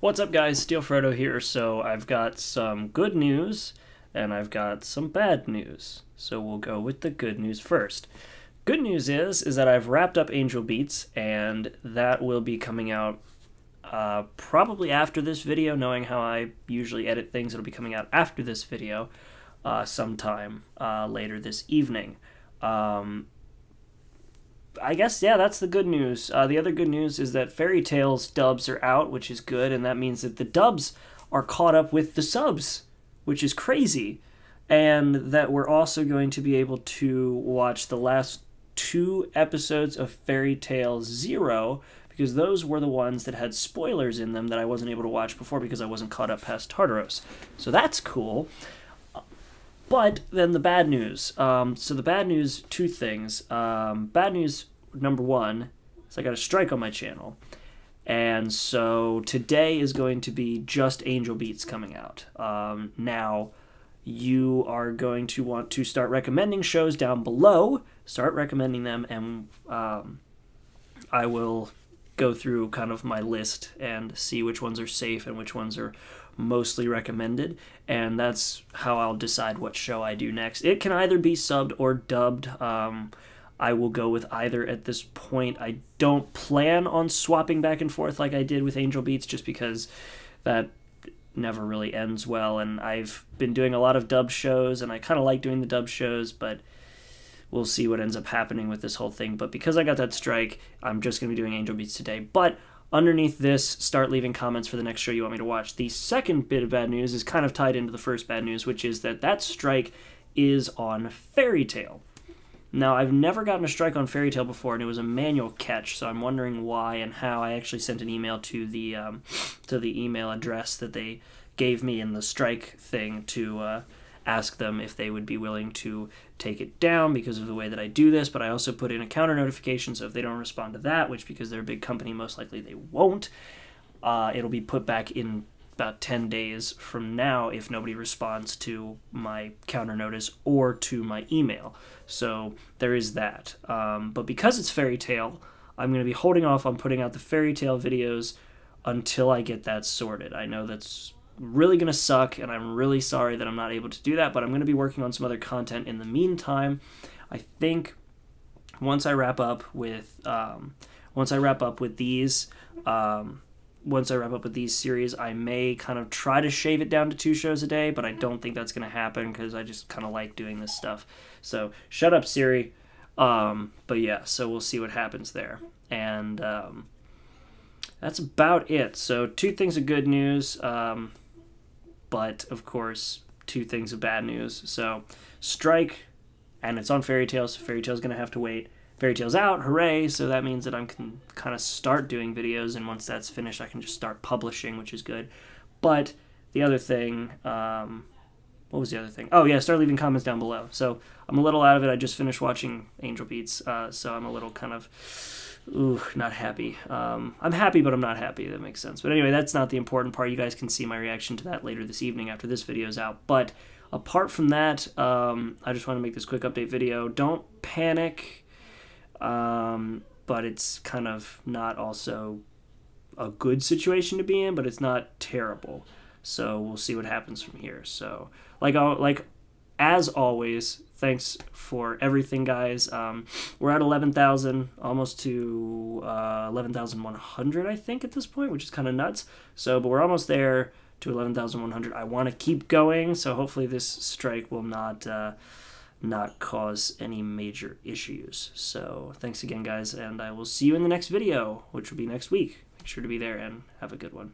What's up guys, Steelfrodo here. So I've got some good news and I've got some bad news. So we'll go with the good news first. Good news is is that I've wrapped up Angel Beats and that will be coming out uh, probably after this video, knowing how I usually edit things, it'll be coming out after this video uh, sometime uh, later this evening. Um, I guess yeah, that's the good news. Uh, the other good news is that Fairy Tales dubs are out, which is good, and that means that the dubs are caught up with the subs, which is crazy, and that we're also going to be able to watch the last two episodes of Fairy Tales Zero because those were the ones that had spoilers in them that I wasn't able to watch before because I wasn't caught up past Tartaros. So that's cool. But then the bad news. Um, so the bad news, two things. Um, bad news number one is I got a strike on my channel. And so today is going to be just Angel Beats coming out. Um, now, you are going to want to start recommending shows down below. Start recommending them, and um, I will go through kind of my list and see which ones are safe and which ones are mostly recommended. And that's how I'll decide what show I do next. It can either be subbed or dubbed. Um, I will go with either at this point. I don't plan on swapping back and forth like I did with Angel Beats just because that never really ends well. And I've been doing a lot of dub shows and I kind of like doing the dub shows, but we'll see what ends up happening with this whole thing. But because I got that strike, I'm just going to be doing Angel Beats today. But underneath this, start leaving comments for the next show you want me to watch. The second bit of bad news is kind of tied into the first bad news, which is that that strike is on Fairy Tale. Now, I've never gotten a strike on Fairy Tale before, and it was a manual catch, so I'm wondering why and how. I actually sent an email to the um, to the email address that they gave me in the strike thing to uh, ask them if they would be willing to take it down because of the way that I do this. But I also put in a counter notification, so if they don't respond to that, which because they're a big company, most likely they won't, uh, it'll be put back in about 10 days from now if nobody responds to my counter notice or to my email. So there is that. Um, but because it's fairy tale, I'm going to be holding off on putting out the fairy tale videos until I get that sorted. I know that's really going to suck, and I'm really sorry that I'm not able to do that, but I'm going to be working on some other content in the meantime. I think once I wrap up with. Um, once I wrap up with these, um, once I wrap up with these series, I may kind of try to shave it down to two shows a day, but I don't think that's going to happen because I just kind of like doing this stuff. So shut up, Siri. Um, but yeah, so we'll see what happens there. And um, that's about it. So two things of good news, um, but of course, two things of bad news. So strike, and it's on Fairy Tales. So fairy Tales going to have to wait. Fairy Tales out, hooray! So that means that I can kind of start doing videos, and once that's finished, I can just start publishing, which is good. But the other thing, um, what was the other thing? Oh yeah, start leaving comments down below. So I'm a little out of it. I just finished watching Angel Beats, uh, so I'm a little kind of ooh, not happy. Um, I'm happy, but I'm not happy. That makes sense. But anyway, that's not the important part. You guys can see my reaction to that later this evening after this video is out. But apart from that, um, I just want to make this quick update video. Don't panic um, but it's kind of not also a good situation to be in, but it's not terrible. So we'll see what happens from here. So like like as always, thanks for everything, guys. Um, we're at eleven thousand, almost to uh, eleven thousand one hundred, I think, at this point, which is kind of nuts. So, but we're almost there to eleven thousand one hundred. I want to keep going, so hopefully this strike will not. Uh, not cause any major issues. So thanks again, guys, and I will see you in the next video, which will be next week. Make sure to be there and have a good one.